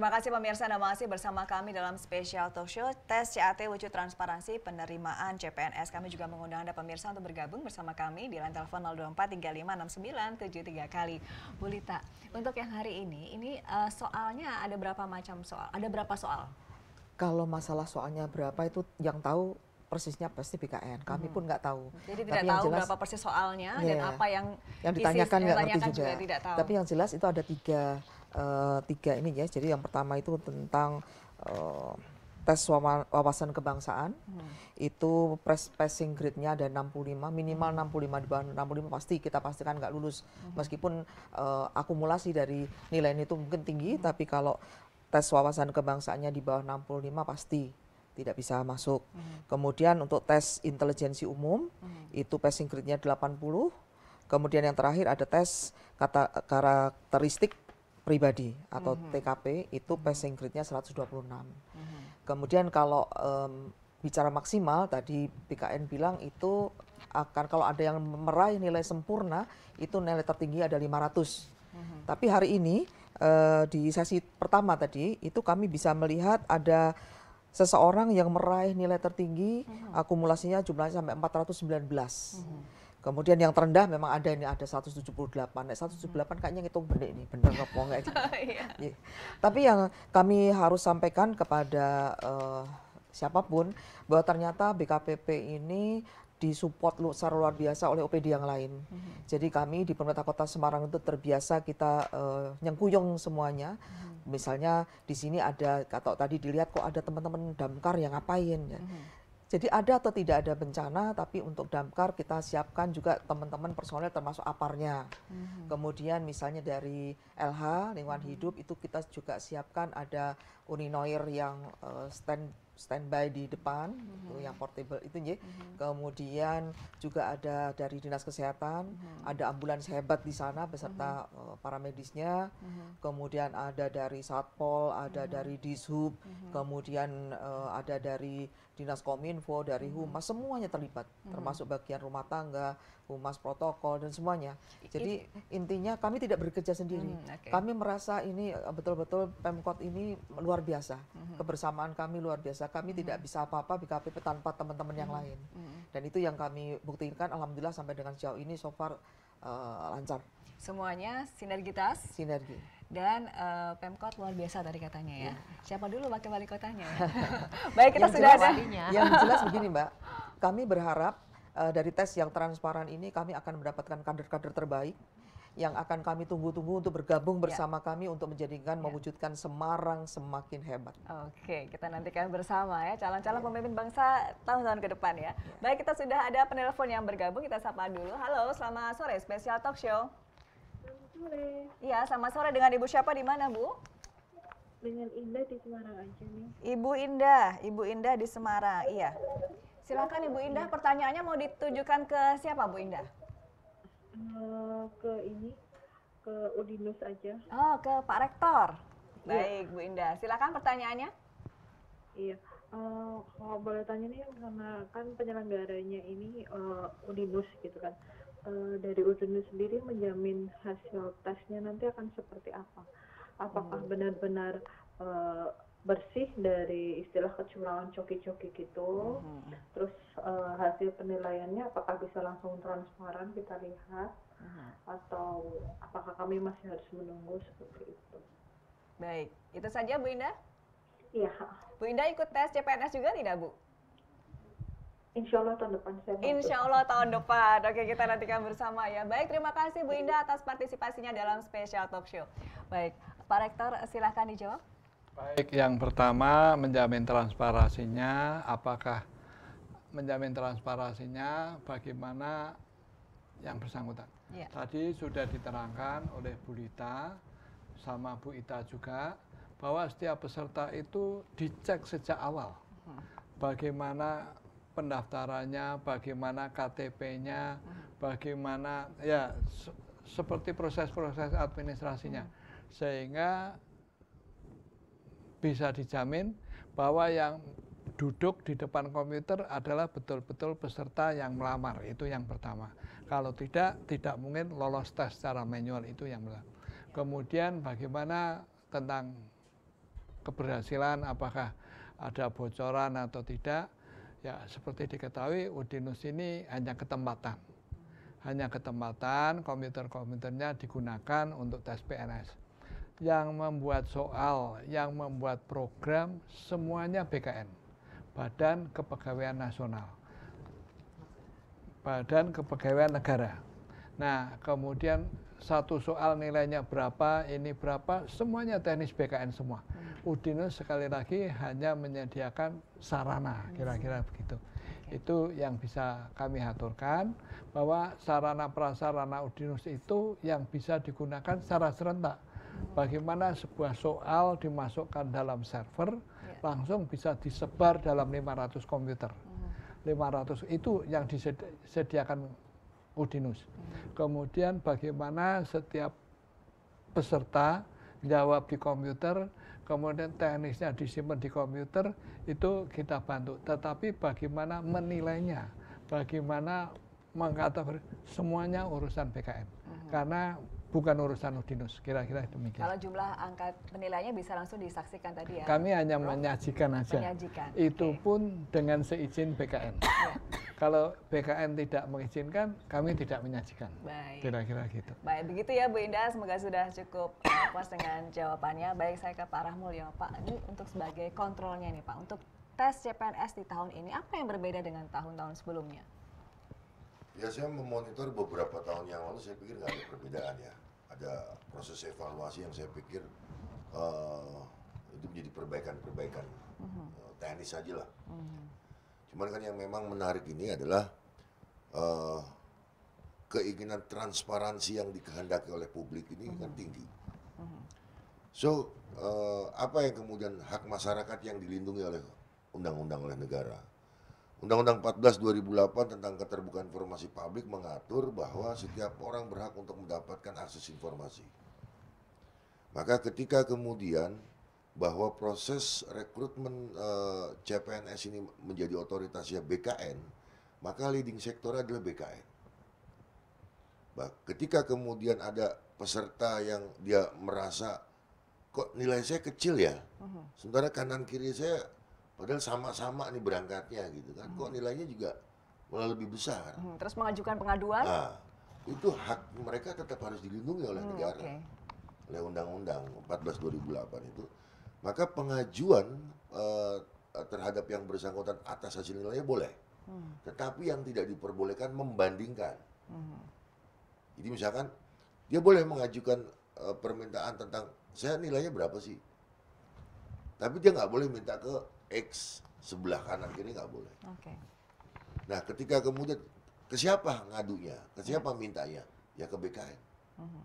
Terima kasih pemirsa Anda masih bersama kami dalam spesial talk show tes CAT wujud transparansi penerimaan CPNS. Kami juga mengundang Anda pemirsa untuk bergabung bersama kami di line telepon 73 kali. Bu Lita, untuk yang hari ini, ini uh, soalnya ada berapa macam soal? Ada berapa soal? Kalau masalah soalnya berapa itu yang tahu persisnya pasti BKN. Kami hmm. pun nggak tahu. Jadi tidak Tapi tahu jelas, berapa persis soalnya yeah, dan iya. apa yang yang ditanyakan nggak ditanyakan juga. juga tidak tahu. Tapi yang jelas itu ada tiga Eh, tiga ini ya. Jadi yang pertama itu tentang uh, tes wawasan kebangsaan hmm. itu press passing grade-nya ada 65 minimal 65 di bawah 65 pasti kita pastikan nggak lulus hmm. meskipun uh, akumulasi dari nilai ini itu mungkin tinggi hmm. tapi kalau tes wawasan kebangsaannya di bawah 65 pasti tidak bisa masuk. Hmm. Kemudian untuk tes intelijensi umum hmm. itu passing grade-nya 80. Kemudian yang terakhir ada tes kata karakteristik pribadi atau mm -hmm. TKP itu mhm. passing grade-nya 126. Mm -hmm. Kemudian kalau um, bicara maksimal tadi BKN bilang itu akan kalau ada yang meraih nilai sempurna itu nilai tertinggi ada 500. Mm -hmm. Tapi hari ini uh, di sesi pertama tadi itu kami bisa melihat ada seseorang yang meraih nilai tertinggi mm -hmm. akumulasinya jumlahnya sampai 419. Mm -hmm. Kemudian yang terendah memang ada ini ada 178. Nah, 178 kayaknya ngitung benar ini, benar bohong aja. Tapi yang kami harus sampaikan kepada uh, siapapun bahwa ternyata BKPP ini disupport lu secara luar biasa oleh OPD yang lain. Mm -hmm. Jadi kami di pemerintah kota Semarang itu terbiasa kita uh, eh, nyengkuyung semuanya. Mm -hmm. Misalnya di sini ada, kata tadi dilihat kok ada teman-teman damkar yang ngapain Mm -hmm jadi ada atau tidak ada bencana, tapi untuk damkar kita siapkan juga teman-teman personel termasuk aparnya. hmm Kemudian misalnya dari LH lingkungan hmm hidup itu kita juga siapkan ada uninoir yang uh, stand standby di depan mm-hmm. itu yang portable itu ya. Mm-hmm. Kemudian juga ada dari dinas kesehatan, mm-hmm. ada ambulans hebat di sana beserta mm-hmm. uh, para medisnya. Mm-hmm. Kemudian ada dari satpol, ada mm-hmm. dari dishub, mm-hmm. kemudian uh, ada dari dinas kominfo dari hmm. humas semuanya terlibat hmm. termasuk bagian rumah tangga humas protokol dan semuanya jadi intinya kami tidak bekerja sendiri hmm, okay. kami merasa ini eh, betul-betul pemkot ini luar biasa hmm. kebersamaan kami luar biasa kami hmm. tidak bisa apa-apa BKPP tanpa teman-teman hmm. yang lain hmm. dan itu yang kami buktikan alhamdulillah sampai dengan sejauh ini so far uh, lancar semuanya sinergitas sinergi dan uh, Pemkot luar biasa tadi katanya ya. Yeah. Siapa dulu wakil wali kotanya? Ya? Baik, kita yang sudah jelas, ada. Yang jelas begini Mbak, kami berharap uh, dari tes yang transparan ini kami akan mendapatkan kader-kader terbaik yang akan kami tunggu-tunggu untuk bergabung iya. bersama ya. kami untuk menjadikan ya. mewujudkan Semarang semakin hebat. Oke, kita nantikan bersama ya calon-calon ya. pemimpin bangsa tahun-tahun ke depan ya. Iya. Baik, kita sudah ada penelpon yang bergabung, kita sapa dulu. Halo, selamat sore, spesial talk show sore. Iya, sama sore dengan Ibu siapa di mana, Bu? Dengan Indah di Semarang aja nih. Ibu Indah, Ibu Indah di Semarang. Iya. Silakan Ibu Indah, pertanyaannya mau ditujukan ke siapa, Bu Indah? Eh, ke ini, ke Udinus aja. Oh, ke Pak Rektor. Iya. Baik, iya. Bu Indah. Silakan pertanyaannya. Iya. Uh, kalau boleh tanya nih karena kan penyelenggaranya ini uh, Udinus gitu kan uh, dari ujungnya sendiri menjamin hasil tesnya nanti akan seperti apa? Apakah hmm. benar-benar hmm. uh, bersih dari istilah kecurangan coki-coki gitu? Hmm. Terus uh, hasil penilaiannya apakah bisa langsung transparan kita lihat? Hmm. Atau apakah kami masih harus menunggu seperti itu? Baik, itu saja Bu Indah. Iya. Bu Indah ikut tes CPNS juga tidak Bu? Insya Allah tahun depan saya. Insya Allah tahun depan. Oke kita nantikan bersama ya. Baik terima kasih Bu Indah atas partisipasinya dalam Special talk show. Baik Pak Rektor silahkan dijawab. Baik yang pertama menjamin transparasinya, Apakah menjamin transparasinya? Bagaimana yang bersangkutan? Ya. Tadi sudah diterangkan oleh Bu Lita sama Bu Ita juga bahwa setiap peserta itu dicek sejak awal. Hmm. Bagaimana pendaftarannya, bagaimana KTP-nya, bagaimana ya se seperti proses-proses administrasinya. Sehingga bisa dijamin bahwa yang duduk di depan komputer adalah betul-betul peserta yang melamar. Itu yang pertama. Kalau tidak, tidak mungkin lolos tes secara manual. Itu yang pertama. Kemudian bagaimana tentang keberhasilan, apakah ada bocoran atau tidak. Ya, seperti diketahui Udinus ini hanya ketempatan. Hanya ketempatan komputer-komputernya digunakan untuk tes PNS. Yang membuat soal, yang membuat program, semuanya BKN. Badan Kepegawaian Nasional. Badan Kepegawaian Negara. Nah, kemudian satu soal nilainya berapa, ini berapa, semuanya teknis BKN semua. Udinus sekali lagi hanya menyediakan sarana, kira-kira begitu. Okay. Itu yang bisa kami haturkan, bahwa sarana prasarana Udinus itu yang bisa digunakan secara serentak. Hmm. Bagaimana sebuah soal dimasukkan dalam server yeah. langsung bisa disebar dalam 500 komputer. Mm. 500 itu yang disediakan Udinus. Mm. Kemudian bagaimana setiap peserta jawab di komputer kemudian teknisnya disimpan di komputer, itu kita bantu. Tetapi bagaimana menilainya, bagaimana mengkategori, semuanya urusan BKN. Hmm. Karena bukan urusan Udinus. Kira-kira demikian. Kalau jumlah angka penilaiannya bisa langsung disaksikan tadi ya? Kami hanya Bro. menyajikan aja. Menyajikan. Itu okay. pun dengan seizin BKN. Ya. Kalau BKN tidak mengizinkan, kami tidak menyajikan. Baik. Kira-kira gitu. Baik, begitu ya Bu Indah. Semoga sudah cukup eh, puas dengan jawabannya. Baik, saya ke Pak Rahmul ya Pak. Ini untuk sebagai kontrolnya nih Pak. Untuk tes CPNS di tahun ini, apa yang berbeda dengan tahun-tahun sebelumnya? Ya saya memonitor beberapa tahun yang lalu saya pikir nggak ada perbedaan ya. Ada proses evaluasi yang saya pikir uh, itu menjadi perbaikan-perbaikan uh teknis saja lah. Mhm. Cuman kan yang memang menarik ini adalah uh, keinginan transparansi yang dikehendaki oleh publik ini uh -huh. kan mhm. tinggi. So uh, apa yang kemudian hak masyarakat yang dilindungi oleh undang-undang oleh negara? Undang-Undang 14 2008 tentang keterbukaan informasi publik mengatur bahwa setiap orang berhak untuk mendapatkan akses informasi. Maka ketika kemudian bahwa proses rekrutmen e, eh, CPNS ini menjadi otoritasnya BKN, maka leading sektor adalah BKN. Bah, ketika kemudian ada peserta yang dia merasa kok nilai saya kecil ya, uh mhm. -huh. sementara kanan kiri saya Padahal sama-sama nih berangkatnya gitu kan. Hmm. Kok nilainya juga malah lebih besar. Hmm. Terus mengajukan pengaduan? Nah, itu hak mereka tetap harus dilindungi oleh hmm, negara. Okay. Oleh Undang-Undang 14 2008 itu. Maka pengajuan uh, terhadap yang bersangkutan atas hasil nilainya boleh. Hmm. Tetapi yang tidak diperbolehkan membandingkan. Hmm. Jadi misalkan dia boleh mengajukan uh, permintaan tentang saya nilainya berapa sih? Tapi dia nggak boleh minta ke X sebelah kanan kiri nggak boleh. Okay. Nah, ketika kemudian ke siapa ngadunya, ke siapa mintanya, ya ke BKN, uh-huh. Mm-hmm.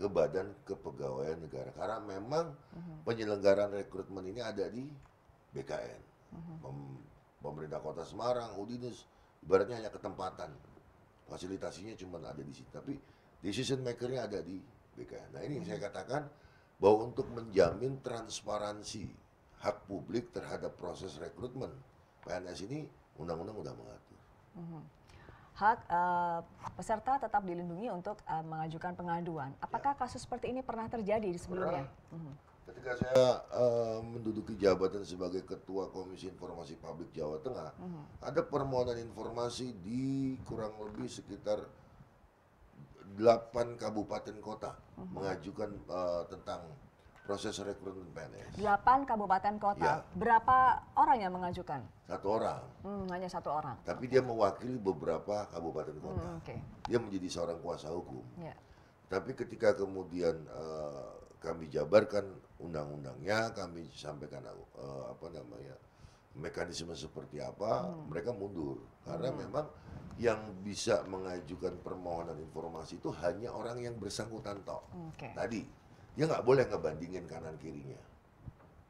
ke Badan Kepegawaian Negara. Karena memang uh-huh. penyelenggaraan rekrutmen ini ada di BKN, uh-huh. Mm-hmm. Pem- pemerintah Kota Semarang, Udinus, ibaratnya hanya ketempatan, fasilitasinya cuma ada di sini. Tapi decision makernya ada di BKN. Nah ini yang saya katakan bahwa untuk menjamin transparansi hak publik terhadap proses rekrutmen PNS ini undang-undang sudah mengatur. Mhm. Hak uh, peserta tetap dilindungi untuk uh, mengajukan pengaduan. Apakah ya. kasus seperti ini pernah terjadi di sebelumnya? Pernah. Mhm. Ketika saya uh, menduduki jabatan sebagai Ketua Komisi Informasi Publik Jawa Tengah, mhm. ada permohonan informasi di kurang lebih sekitar 8 kabupaten kota mm mengajukan uh, tentang proses rekrutmen PNS. 8 kabupaten kota. Ya. Berapa orang yang mengajukan? Satu orang. Hmm, hanya satu orang. Tapi dia mewakili beberapa kabupaten kota. Hmm, okay. Dia menjadi seorang kuasa hukum. Ya. Tapi ketika kemudian uh, kami jabarkan undang-undangnya, kami sampaikan uh, apa namanya mekanisme seperti apa, hmm. mereka mundur karena hmm. memang yang bisa mengajukan permohonan informasi itu hanya orang yang bersangkutan tok Okay. Tadi dia nggak boleh ngebandingin kanan kirinya.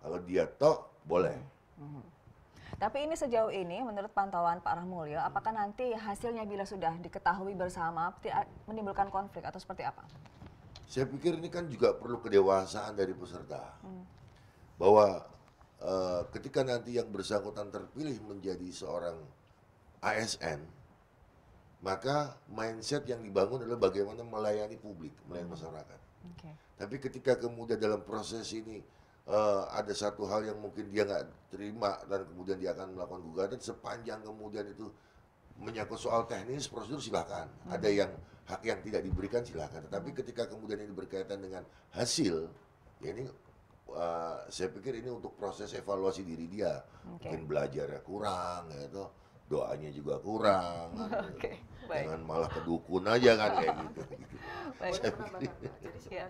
Kalau dia tok boleh. Hmm. Tapi ini sejauh ini menurut pantauan Pak Rahmulyo, apakah nanti hasilnya bila sudah diketahui bersama menimbulkan konflik atau seperti apa? Saya pikir ini kan juga perlu kedewasaan dari peserta. Hmm. Bahwa uh, ketika nanti yang bersangkutan terpilih menjadi seorang ASN, maka mindset yang dibangun adalah bagaimana melayani publik, melayani masyarakat Okay. Tapi ketika kemudian dalam proses ini uh, ada satu hal yang mungkin dia nggak terima dan kemudian dia akan melakukan gugatan sepanjang kemudian itu menyangkut soal teknis prosedur silahkan hmm. ada yang hak yang tidak diberikan silahkan tetapi hmm. ketika kemudian ini berkaitan dengan hasil ya ini uh, saya pikir ini untuk proses evaluasi diri dia okay. mungkin belajarnya kurang ya doanya juga kurang. Okay. Baik. Jangan malah kedukun aja kan kayak gitu. Baik. Jadi iya. sebenarnya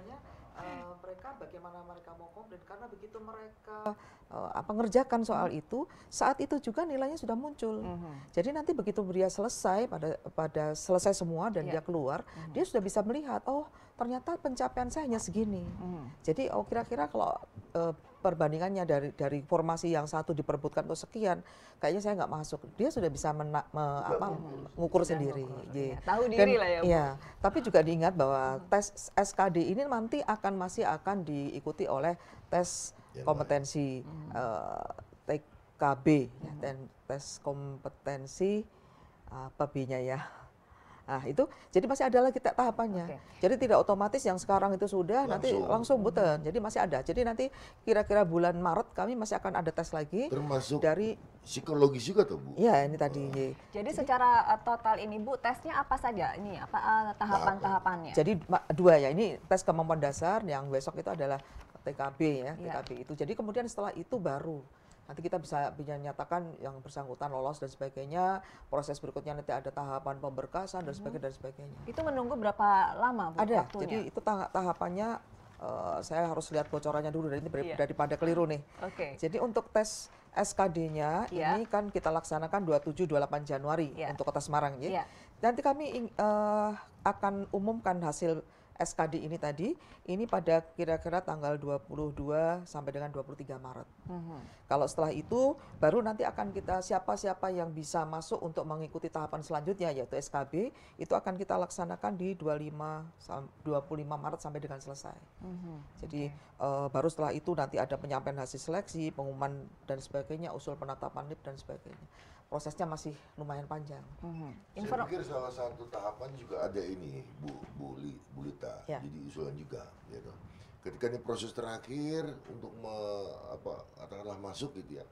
eh, mereka bagaimana mereka mau komplain karena begitu mereka uh, apa ngerjakan soal itu saat itu juga nilainya sudah muncul. Hmm. Jadi nanti begitu dia selesai pada pada selesai semua dan yeah. dia keluar, hmm. dia sudah bisa melihat oh ternyata pencapaian saya hanya segini. Hmm. Jadi oh kira-kira kalau uh, perbandingannya dari dari formasi yang satu diperbutkan ke sekian kayaknya saya nggak masuk dia sudah bisa mena, me, apa, iya, iya. mengukur sendiri ngukur, yeah. Iya. tahu diri Dan, lah ya ya tapi juga diingat bahwa hmm. tes SKD ini nanti akan masih akan diikuti oleh tes kompetensi uh, hmm. eh, TKB ya, hmm. dan tes kompetensi apa nya ya Nah, itu jadi masih ada lagi tahapannya. Okay. Jadi tidak otomatis yang sekarang itu sudah langsung. nanti langsung buten. Mm-hmm. Jadi masih ada. Jadi nanti kira-kira bulan Maret kami masih akan ada tes lagi termasuk dari psikologis juga tuh, Bu. Iya, ini tadi. Uh. Jadi, secara eh, total ini Bu, tesnya apa saja? Ini apa eh, tahapan-tahapannya? Jadi dua ya. Ini tes kemampuan dasar yang besok itu adalah TKB ya, ya. TKB itu. Jadi kemudian setelah itu baru nanti kita bisa bisa nyatakan yang bersangkutan lolos dan sebagainya proses berikutnya nanti ada tahapan pemberkasan dan mhm. sebagainya dan sebagainya itu menunggu berapa lama Bu, ada waktunya? jadi itu tahapannya uh, saya harus lihat bocorannya dulu dan ini yeah. daripada keliru nih okay. jadi untuk tes SKD-nya iya. ini kan kita laksanakan 27 28 Januari iya. untuk Kota Semarang ya. Iya. Nanti kami uh, akan umumkan hasil SKD ini tadi, ini pada kira-kira tanggal 22 sampai dengan 23 Maret. Mm-hmm. Kalau setelah itu, baru nanti akan kita siapa-siapa yang bisa masuk untuk mengikuti tahapan selanjutnya, yaitu SKB, itu akan kita laksanakan di 25, 25 Maret sampai dengan selesai. Mm-hmm. Jadi okay. uh, eh, baru setelah itu nanti ada penyampaian hasil seleksi, pengumuman dan sebagainya, usul penetapan LIP dan sebagainya prosesnya masih lumayan panjang. Mm-hmm. Saya pikir salah satu tahapan juga ada ini, Bu Buli Bulita, yeah. jadi usulan juga, ya Ketika ini proses terakhir untuk me, apa katakanlah masuk gitu ya,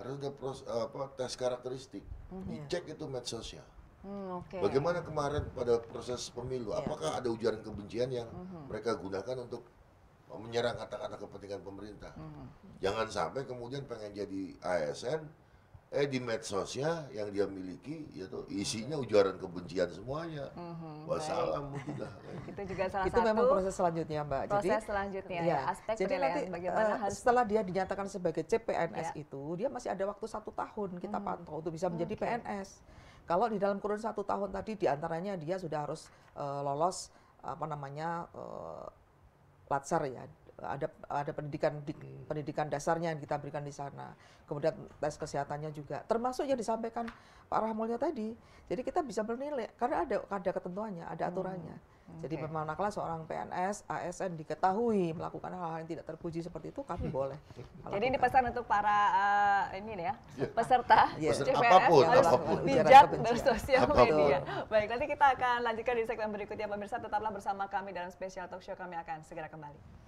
harus ada pros, apa tes karakteristik, mm-hmm. dicek itu medsosnya. Hmm, okay. Bagaimana kemarin pada proses pemilu, yeah. apakah ada ujaran kebencian yang mm-hmm. mereka gunakan untuk menyerang kata-kata kepentingan pemerintah? Mm-hmm. Jangan sampai kemudian pengen jadi ASN eh di medsosnya yang dia miliki yaitu isinya ujaran kebencian semuanya mm-hmm, wassalam itu juga salah itu satu memang proses selanjutnya mbak proses jadi, selanjutnya iya. ya, aspek jadi nanti bagaimana uh, setelah dia dinyatakan sebagai CPNS ya. itu dia masih ada waktu satu tahun kita mm-hmm. pantau untuk bisa menjadi okay. PNS kalau di dalam kurun satu tahun tadi diantaranya dia sudah harus uh, lolos apa namanya uh, latsar ya ada ada pendidikan di, pendidikan dasarnya yang kita berikan di sana. Kemudian tes kesehatannya juga. Termasuk yang disampaikan Pak Rahmulnya tadi. Jadi kita bisa menilai karena ada ada ketentuannya, ada hmm. aturannya. Hmm. Jadi okay. seorang PNS, ASN diketahui melakukan hal-hal yang tidak terpuji seperti itu kami hmm. boleh. Jadi ini pesan untuk para uh, ini ya iya. peserta yeah. Iya. CPNS apapun, harus apapun. bijak bersosial media. Baik, nanti kita akan lanjutkan di segmen berikutnya pemirsa tetaplah bersama kami dalam spesial talk show kami akan segera kembali.